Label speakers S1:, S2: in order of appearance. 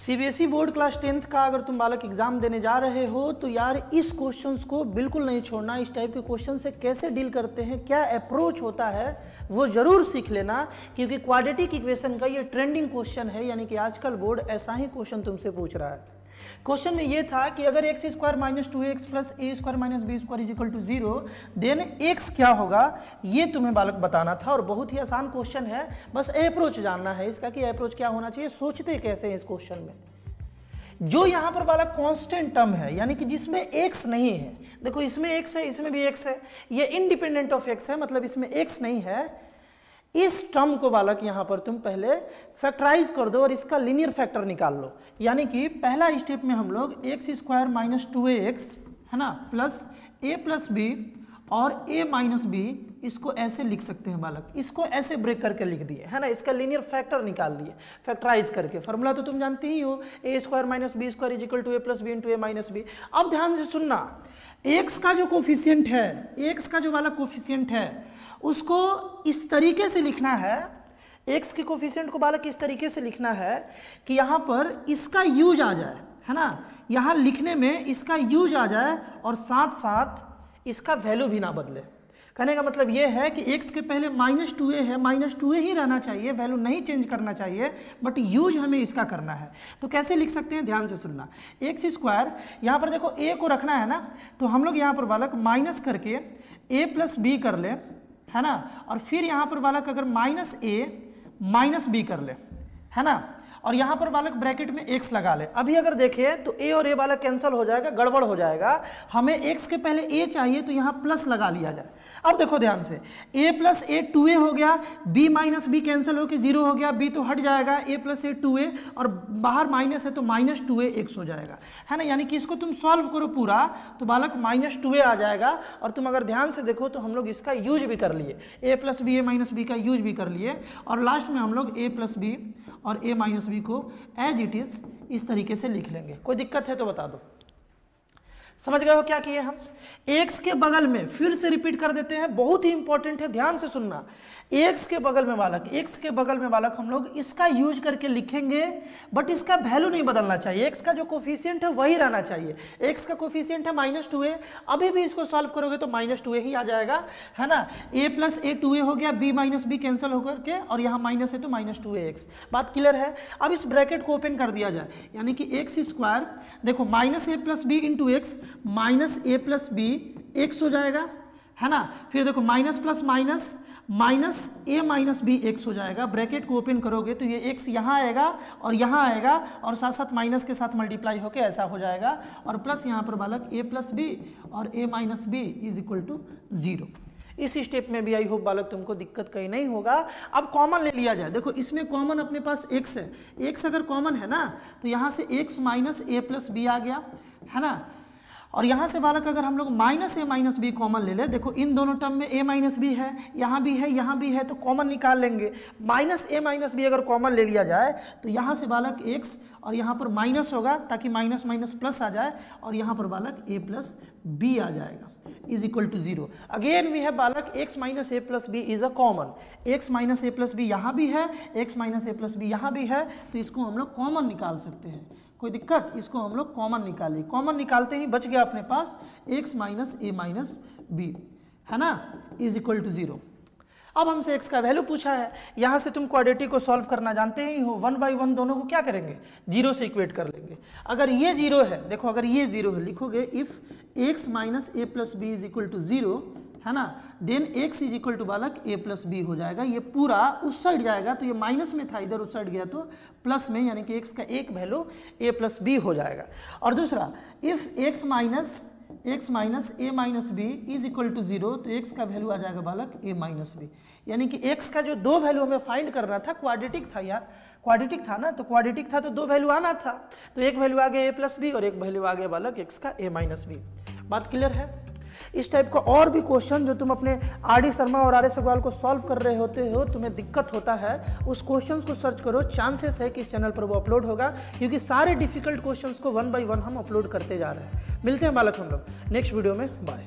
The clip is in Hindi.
S1: CBSE e board class tenth का अगर तुम बालक एग्जाम देने जा रहे हो तो यार इस क्वेश्चंस को बिल्कुल नहीं छोड़ना इस टाइप के क्वेश्चन से कैसे डील करते हैं क्या अप्रोच होता है वो ज़रूर सीख लेना क्योंकि क्वाड्रेटिक इक्वेशन का ये ट्रेंडिंग क्वेश्चन है यानी कि आजकल बोर्ड ऐसा ही क्वेश्चन तुमसे पूछ रहा है क्वेश्चन में ये था कि अगर X square minus two X plus A square minus B square is equal to zero then X क्या होगा ये तुम्हें बालक बताना था और बहुत ही आसान क्वेश्चन है बस अप्रोच जानना है इसका कि अप्रोच क्या होना चाहिए सोचते कैसे हैं इस क्वेश्चन में जो यहाँ पर बालक कांस्टेंट टर्म है यानी कि जिसमें एक्स नहीं है देखो इसमें एक्स है इसमें भी एक्स है ये इंडिपेंडेंट ऑफ एक्स है मतलब इसमें एक्स नहीं है इस टर्म को बालक यहाँ पर तुम पहले फैक्टराइज कर दो और इसका लीनियर फैक्टर निकाल लो यानी कि पहला स्टेप में हम लोग X square minus two X है ना प्लस ए प्लस बी और ए माइनस बी इसको ऐसे लिख सकते हैं बालक इसको ऐसे ब्रेक करके लिख दिए है ना इसका लीनियर फैक्टर निकाल लिए फैक्टराइज करके फॉर्मूला तो तुम जानते ही हो A square minus B square is equal to A plus B into A minus B अब ध्यान से सुनना एक्स का जो कोफिशियंट है एक्स का जो वाला कोफिशियंट है उसको इस तरीके से लिखना है एक्स के कोफिशियंट को बालक इस तरीके से लिखना है कि यहाँ पर इसका यूज आ जाए है ना यहाँ लिखने में इसका यूज आ जाए और साथ साथ इसका वैल्यू भी ना बदले कहने का मतलब ये है कि एक्स के पहले माइनस टू ए है माइनस टू ए ही रहना चाहिए वैल्यू नहीं चेंज करना चाहिए बट यूज हमें इसका करना है तो कैसे लिख सकते हैं ध्यान से सुनना एक्स स्क्वायर यहाँ पर देखो ए को रखना है ना तो हम लोग यहाँ पर बालक माइनस करके ए प्लस बी कर ले है ना और फिर यहाँ पर बालक अगर माइनस ए माइनस बी कर ले है ना और यहाँ पर बालक ब्रैकेट में एक्स लगा ले अभी अगर देखे तो ए और ए वाला कैंसिल हो जाएगा गड़बड़ हो जाएगा हमें एक्स के पहले ए चाहिए तो यहाँ प्लस लगा लिया जाए अब देखो ध्यान से ए प्लस ए टू ए हो गया बी माइनस बी कैंसिल होकर जीरो हो गया बी तो हट जाएगा ए प्लस ए टू ए और बाहर माइनस है तो माइनस टू ए एक्स हो जाएगा है ना यानी कि इसको तुम सॉल्व करो पूरा तो बालक माइनस टू ए आ जाएगा और तुम अगर ध्यान से देखो तो हम लोग इसका यूज भी कर लिए A plus B A minus B का यूज भी कर लिए और लास्ट में हम लोग ए प्लस बी और ए माइनस बी को एज इट इज़ इस तरीके से लिख लेंगे कोई दिक्कत है तो बता दो समझ गए हो क्या किए हम एक्स के बगल में फिर से रिपीट कर देते हैं बहुत ही इंपॉर्टेंट है ध्यान से सुनना एक्स के बगल में बालक एक्स के बगल में बालक हम लोग इसका यूज करके लिखेंगे बट इसका वैल्यू नहीं बदलना चाहिए एक्स का जो कोफिशियंट है वही रहना चाहिए एक्स का कोफिशियंट है माइनस टू ए अभी भी इसको सॉल्व करोगे तो माइनस टू ए ही आ जाएगा है ना ए प्लस ए टू ए हो गया बी माइनस बी कैंसिल होकर के और यहाँ माइनस है तो माइनस टू ए एक्स बात क्लियर है अब इस ब्रैकेट को ओपन कर दिया जाए यानी कि एक्स स्क्वायर देखो माइनस ए plus B into X minus ए प्लस बी एक्स हो जाएगा है ना फिर देखो माइनस प्लस माइनस माइनस ए माइनस बी एक्स हो जाएगा ब्रैकेट को ओपन करोगे तो ये एक्स यहाँ आएगा और यहाँ आएगा और साथ साथ माइनस के साथ मल्टीप्लाई होकर ऐसा हो जाएगा और प्लस यहाँ पर बालक ए प्लस बी और A minus B is equal to zero इस स्टेप में भी आई होप बालक तुमको दिक्कत कहीं नहीं होगा अब कॉमन ले लिया जाए देखो इसमें कॉमन अपने पास एक्स है एक्स अगर कॉमन है ना तो यहाँ से एक्स माइनस ए प्लस बी आ गया है ना और यहाँ से बालक अगर हम लोग माइनस ए माइनस बी कॉमन ले लें देखो इन दोनों टर्म में ए माइनस बी है यहाँ भी है यहाँ भी है तो कॉमन निकाल लेंगे माइनस ए माइनस बी अगर कॉमन ले लिया जाए तो यहाँ से बालक एक्स और यहाँ पर माइनस होगा ताकि माइनस माइनस प्लस आ जाए और यहाँ पर बालक ए प्लस बी आ जाएगा is equal to zero again वी है बालक x minus A plus b is a common x minus A plus b यहाँ भी है एक्स माइनस ए प्लस बी यहाँ भी है तो इसको हम लोग कॉमन निकाल सकते हैं कोई दिक्कत इसको हम लोग कॉमन निकाले कॉमन निकालते ही बच गया अपने पास एक्स माइनस ए माइनस बी है ना इज इक्वल टू ज़ीरो अब हमसे एक्स का वैल्यू पूछा है यहाँ से तुम क्वाड्रेटिक को सॉल्व करना जानते ही हो वन बाई वन दोनों को क्या करेंगे जीरो से इक्वेट कर लेंगे अगर ये जीरो है देखो अगर ये जीरो है लिखोगे if x minus A plus b is equal to zero है ना then x is equal to बालक ए प्लस बी हो जाएगा ये पूरा उस साइड जाएगा तो ये माइनस में था इधर उस साइड गया तो प्लस में यानी कि एक्स का एक वैल्यू ए प्लस बी हो जाएगा और दूसरा if x minus x minus A minus B is equal to zero तो एक्स का वैल्यू आ जाएगा बालक ए माइनस बी यानी कि एक्स का जो दो वैल्यू हमें फाइंड करना था क्वाड्रेटिक था यार क्वाड्रेटिक था ना तो क्वाड्रेटिक था तो दो वैल्यू आना था तो एक वैल्यू आ गया ए प्लस बी और एक वैल्यू आ गया बालक एक्स का ए माइनस बी बात क्लियर है इस टाइप का और भी क्वेश्चन जो तुम अपने आर डी शर्मा और आर एस अग्रवाल को सॉल्व कर रहे होते हो तुम्हें दिक्कत होता है उस क्वेश्चन को सर्च करो चांसेस है कि इस चैनल पर वो अपलोड होगा क्योंकि सारे डिफिकल्ट क्वेश्चन को वन बाई वन हम अपलोड करते जा रहे हैं मिलते हैं बालक हम लोग नेक्स्ट वीडियो में बाय